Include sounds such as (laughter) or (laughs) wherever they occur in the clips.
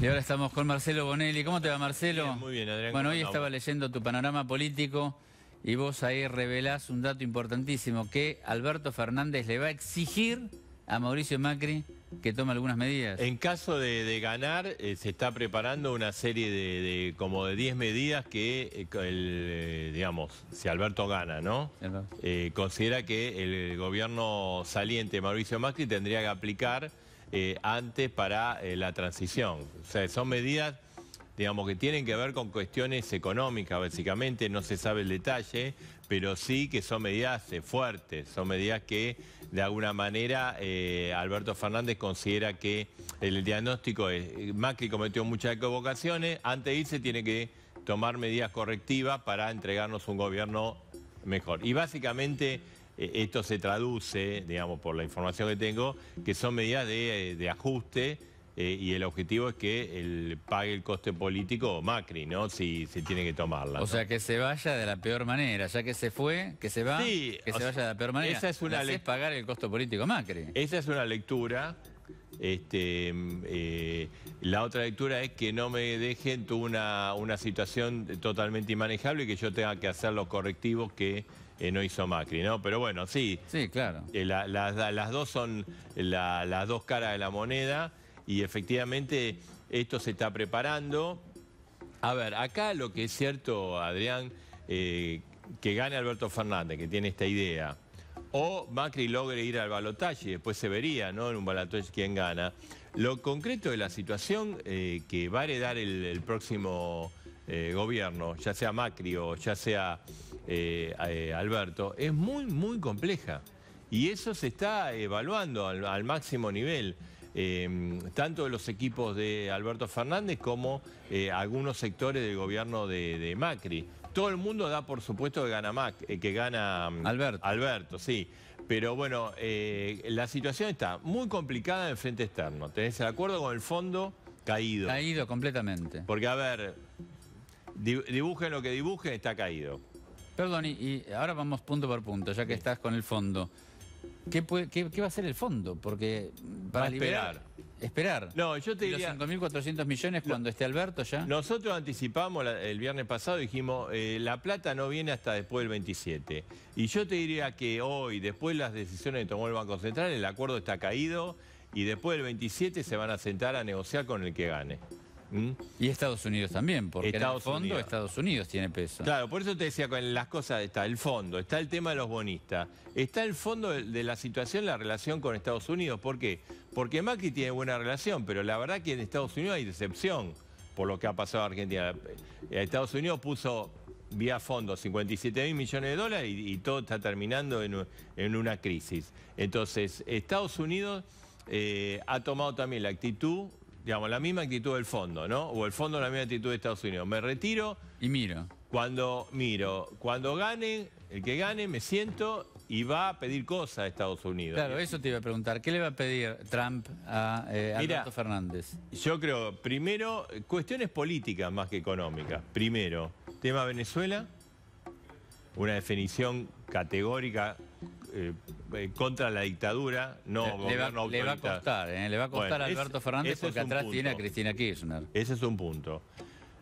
Y ahora estamos con Marcelo Bonelli. ¿Cómo te va, Marcelo? muy bien, Adrián. Bueno, hoy estaba leyendo tu panorama político y vos ahí revelás un dato importantísimo, que Alberto Fernández le va a exigir a Mauricio Macri que tome algunas medidas. En caso de, ganar, eh, se está preparando una serie de, como de 10 medidas que, eh, eh, digamos, si Alberto gana, ¿no? considera que el gobierno saliente, Mauricio Macri, tendría que aplicar eh, antes para eh, la transición. O sea, son medidas, digamos, que tienen que ver con cuestiones económicas, básicamente, no se sabe el detalle, pero sí que son medidas eh, fuertes, son medidas que de alguna manera Alberto Fernández considera que el diagnóstico es, Macri cometió muchas equivocaciones, antes de irse tiene que tomar medidas correctivas para entregarnos un gobierno mejor. Y básicamente eh, esto se traduce, digamos, por la información que tengo, que son medidas de, eh, ajuste eh, y el objetivo es que pague el coste político Macri, ¿no? Si se tiene que tomarla. O sea, que se vaya de la peor manera, ya que se fue, que se va, que se vaya de la peor manera. Esa es una pagar el costo político Macri. Esa es una lectura este, eh, la otra lectura es que no me dejen una, una situación totalmente inmanejable y que yo tenga que hacer los correctivos que eh, no hizo Macri, ¿no? Pero bueno, sí. Sí, claro. Eh, las dos son las dos caras de la moneda y efectivamente esto se está preparando. A ver, acá lo que es cierto, Adrián, que gane Alberto Fernández, que tiene esta idea o Macri logre ir al balotaje, después se vería en un balotaje quién gana. Lo concreto de la situación eh, que va a heredar el, próximo eh, gobierno, ya sea Macri o ya sea eh, Alberto, es muy, muy compleja. Y eso se está evaluando al, máximo nivel. Em, tanto de los equipos de Alberto Fernández como algunos sectores del gobierno de Macri. Todo el mundo da por supuesto que gana Mac, eh, que gana mm, Alberto. Alberto, sí. Pero bueno, eh, la situación está muy complicada en frente externo. Tenés el acuerdo con el fondo caído. Caído completamente. Porque, a ver, dibujen lo que dibujen, está caído. Perdón, y, ahora vamos punto por punto, ya que estás con el fondo. ¿Qué, va a hacer el fondo? Porque mm, para va a Esperar. Esperar. No, yo te diría... Los 5.400 millones cuando esté Alberto ya. Nosotros anticipamos el viernes pasado, dijimos, eh, la plata no viene hasta después del 27. Y yo te diría que hoy, después de las decisiones que tomó el Banco Central, el acuerdo está caído y después del 27 se van a sentar a negociar con el que gane. ¿Mm? Y Estados Unidos también, porque en el fondo Estados Unidos tiene peso. Claro, por eso te decía con las cosas, está el fondo, está el tema de los bonistas, está el fondo de, la situación, la relación con Estados Unidos. ¿Por qué? Porque Macri tiene buena relación, pero la verdad que en Estados Unidos hay decepción por lo que ha pasado a Argentina. Eh, Estados Unidos puso vía fondo 57 mil millones de dólares y, todo está terminando en, una crisis. Entonces, Estados Unidos eh, ha tomado también la actitud digamos, la misma actitud del fondo, ¿no? O el fondo la misma actitud de Estados Unidos. Me retiro. Y miro. Cuando miro, cuando gane, el que gane, me siento y va a pedir cosas a Estados Unidos. Claro, eso te iba a preguntar. ¿Qué le va a pedir Trump a eh, Alberto Fernández? Yo creo, primero, cuestiones políticas más que económicas. Primero, tema Venezuela, una definición categórica eh, eh, contra la dictadura, no le, gobierno va, le va a costar, ¿eh? le va a costar a Alberto Fernández porque atrás tiene a Cristina Kirchner. Ese es un punto.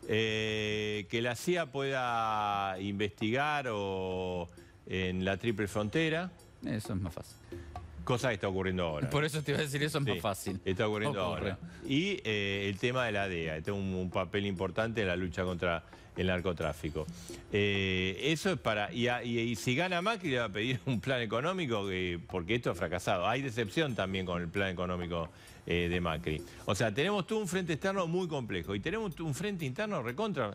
que la CIA pueda investigar o en la triple frontera. Eso es más fácil. Cosa que está ocurriendo ahora. Por eso te iba a decir, eso es más fácil. Está ocurriendo ahora. Y eh, el tema de la DEA, tiene este un, papel importante en la lucha contra el narcotráfico. Eh, eso es para... Y, si gana Macri le va a pedir un plan económico, que, porque esto ha fracasado. Hay decepción también con el plan económico eh, de Macri. O sea, tenemos todo un frente externo muy complejo y tenemos un frente interno recontra.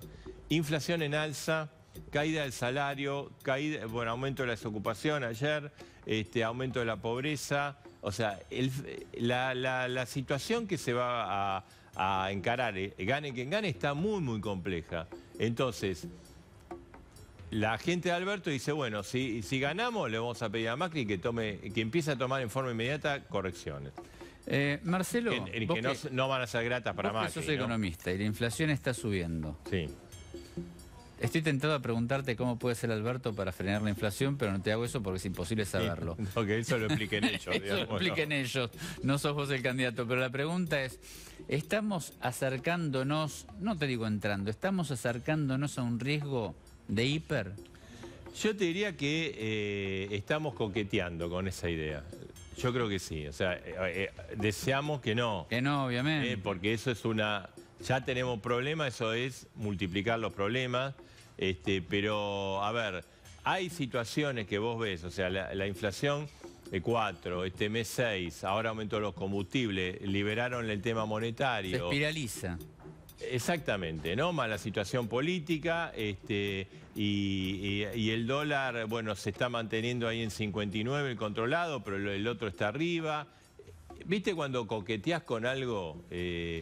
Inflación en alza caída del salario, caída, bueno, aumento de la desocupación ayer, este, aumento de la pobreza. O sea, la, situación que se va a, encarar, eh, gane quien gane, está muy, muy compleja. Entonces, la gente de Alberto dice, bueno, si, si ganamos, le vamos a pedir a Macri que, tome, que empiece a tomar en forma inmediata correcciones. Eh, Marcelo, que, no, van a ser gratas para vos Macri. Yo soy economista y la inflación está subiendo. Sí. Estoy tentado a preguntarte cómo puede ser Alberto para frenar la inflación, pero no te hago eso porque es imposible saberlo. (laughs) Ok, eso lo expliquen ellos. (laughs) eso lo expliquen ellos. No sos vos el candidato. Pero la pregunta es, ¿estamos acercándonos, no te digo entrando, estamos acercándonos a un riesgo de hiper? Yo te diría que eh, estamos coqueteando con esa idea. Yo creo que sí. O sea, eh, eh, deseamos que no. Que no, obviamente. porque eso es una ya tenemos problemas, eso es multiplicar los problemas, este, pero a ver, hay situaciones que vos ves, o sea, la, inflación de eh, 4, este mes 6, ahora aumentó los combustibles, liberaron el tema monetario. Se espiraliza. Exactamente, ¿no? Más la situación política este, y, el dólar, bueno, se está manteniendo ahí en 59 el controlado, pero el otro está arriba. ¿Viste cuando coqueteas con algo? Eh,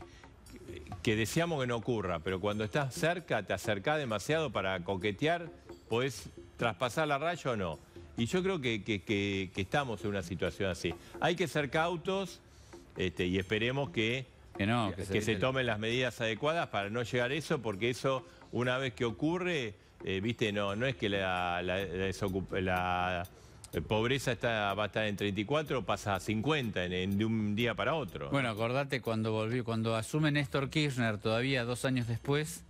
que deseamos que no ocurra, pero cuando estás cerca, te acercás demasiado para coquetear, podés traspasar la raya o no. Y yo creo que, que, estamos en una situación así. Hay que ser cautos este, y esperemos que, no, se, tomen las medidas adecuadas para no llegar a eso, porque eso, una vez que ocurre, eh, viste, no, no es que la, la, la, eh, pobreza está, va a estar en 34, pasa a 50 de un día para otro. Bueno, acordate cuando volvió, cuando asume Néstor Kirchner todavía dos años después,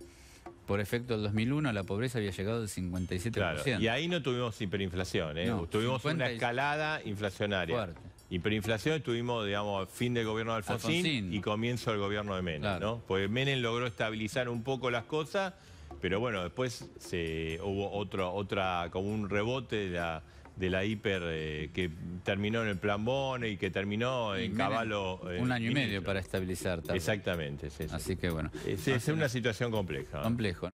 por efecto del 2001, la pobreza había llegado al 57%. y ahí no tuvimos hiperinflación, ¿eh? tuvimos una escalada inflacionaria. Fuerte. Hiperinflación tuvimos, digamos, fin del gobierno de Alfonsín, y comienzo del gobierno de Menem, ¿no? Porque Menem logró estabilizar un poco las cosas, pero bueno, después se, hubo otro, otra, como un rebote de la de la hiper eh, que terminó en el plan y que terminó en Caballo. Eh, un año y medio para estabilizar. Exactamente, Así que bueno. Es, eh, es una situación compleja. Complejo.